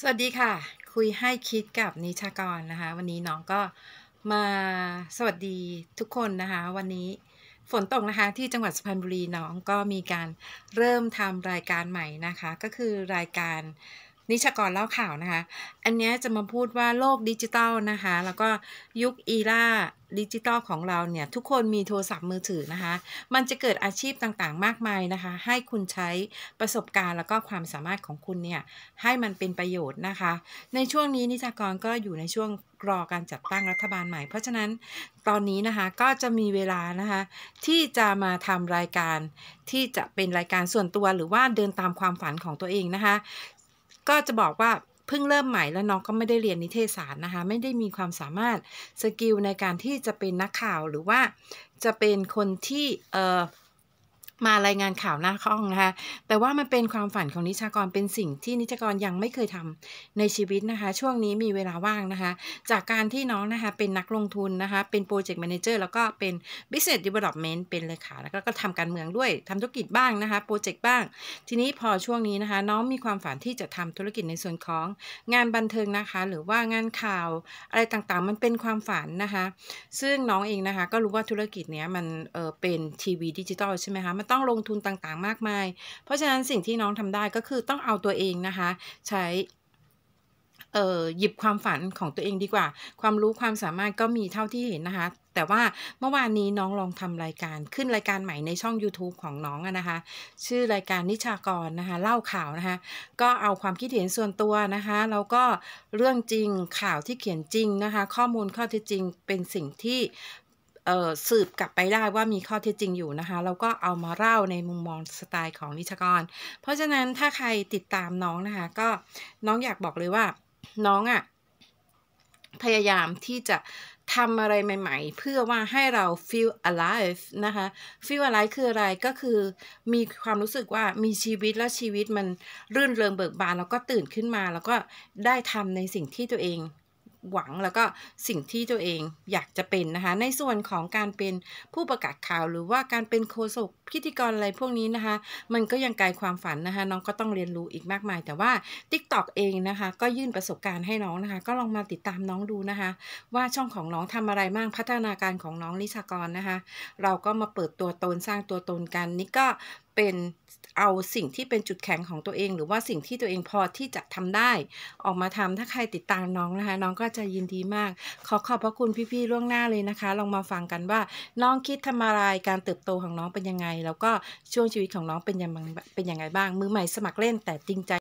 สวัสดีค่ะคุยให้คิดกับนิชากรนะคะ วันนี้น้องก็มาสวัสดีทุกคนนะคะ วันนี้ฝนตกนะคะที่จังหวัดสุพรรณบุรีน้องก็มีการเริ่มทำรายการใหม่นะคะ ก็คือรายการนิชกรเล่าข่าวนะคะ อันนี้จะมาพูดว่าโลกดิจิตอลนะคะ แล้วก็ยุคอีล่า ดิจิตอลของเราเนี่ย ทุกคนมีโทรศัพท์มือถือนะคะ มันจะเกิดอาชีพต่างๆมากมายนะคะ ให้คุณใช้ประสบการณ์แล้วก็ความสามารถของคุณเนี่ย ให้มันเป็นประโยชน์นะคะ ในช่วงนี้นิชกรก็อยู่ในช่วงรอการจัดตั้งรัฐบาลใหม่ เพราะฉะนั้นตอนนี้นะคะก็จะมีเวลานะคะที่จะมาทำรายการที่จะเป็นรายการส่วนตัว หรือว่าเดินตามความฝันของตัวเองนะคะก็จะบอกว่าเพิ่งเริ่มใหม่แล้วน้องก็ไม่ได้เรียนนิเทศศาสตร์นะคะไม่ได้มีความสามารถ สกิลในการที่จะเป็นนักข่าวหรือว่าจะเป็นคนที่เมารายงานข่าวหน้าข้องนะคะ แต่ว่ามันเป็นความฝันของนิชากรเป็นสิ่งที่นิชากรยังไม่เคยทำในชีวิตนะคะ ช่วงนี้มีเวลาว่างนะคะ จากการที่น้องนะคะเป็นนักลงทุนนะคะ เป็นโปรเจกต์แมเนจเจอร์แล้วก็เป็นบิสเนสเดเวล็อปเมนต์เป็นเลยค่ะแล้วก็ทำการเมืองด้วยทำธุรกิจบ้างนะคะ โปรเจกต์บ้าง ทีนี้พอช่วงนี้นะคะ น้องมีความฝันที่จะทำธุรกิจในส่วนของ งานบันเทิงนะคะ หรือว่างานข่าว อะไรต่างๆ มันเป็นความฝันนะคะ ซึ่งน้องเองนะคะก็รู้ว่าธุรกิจเนี้ยมันเออเป็นทีวีดิจิตอลใช่ไหมคะต้องลงทุนต่างๆ มากมาย เพราะฉะนั้นสิ่งที่น้องทำได้ก็คือต้องเอาตัวเองนะคะ ใช้หยิบความฝันของตัวเองดีกว่า ความรู้ความสามารถก็มีเท่าที่เห็นนะคะ แต่ว่าเมื่อวานนี้น้องลองทำรายการขึ้นรายการใหม่ในช่อง YouTube ของน้องนะคะชื่อรายการนิชากรนะคะเล่าข่าวนะคะก็เอาความคิดเห็นส่วนตัวนะคะแล้วก็เรื่องจริงข่าวที่เขียนจริงนะคะข้อมูลข้อเท็จจริงเป็นสิ่งที่สืบกลับไปได้ว่ามีข้อเท็จจริงอยู่นะคะแล้วก็เอามาเล่าในมุมมองสไตล์ของนิชกร เพราะฉะนั้นถ้าใครติดตามน้องนะคะก็น้องอยากบอกเลยว่าน้องอะ่ะพยายามที่จะทำอะไรใหม่ๆ เพื่อว่าให้เรา feel alive นะคะ feel alive คืออะไรก็คือมีความรู้สึกว่ามีชีวิตและชีวิตมัน รื่นเริงเบิกบาน แล้วก็ตื่นขึ้นมาแล้วก็ได้ทำในสิ่งที่ตัวเองหวังแล้วก็สิ่งที่ตัวเองอยากจะเป็นนะคะในส่วนของการเป็นผู้ประกาศข่าว หรือว่าการเป็นโฆษกพิธีกรอะไรพวกนี้นะคะ มันก็ยังไกลความฝันนะคะ น้องก็ต้องเรียนรู้อีกมากมาย แต่ว่า Tik t o อกเองนะคะ ก็ยื่นประสบการณ์ให้น้องนะคะ ก็ลองมาติดตามน้องดูนะคะ ว่าช่องของน้องทำอะไรบ้างพัฒนาการของน้องลิสากรนะคะ เราก็มาเปิดตัวตนสร้างตัวตนกันนี่ก็เป็นเอาสิ่งที่เป็นจุดแข็งของตัวเอง หรือว่าสิ่งที่ตัวเองพอที่จะทำได้ ออกมาทำถ้าใครติดตามน้องนะคะน้องก็จะยินดีมากขอขอบพระคุณพี่ๆล่วงหน้าเลยนะคะลองมาฟังกันว่า น้องคิดทำอะไรการเติบโตของน้องเป็นยังไง แล้วก็ช่วงชีวิตของน้องเป็นยังเป็นยังไงบ้างมือใหม่สมัครเล่น แต่จริงใจ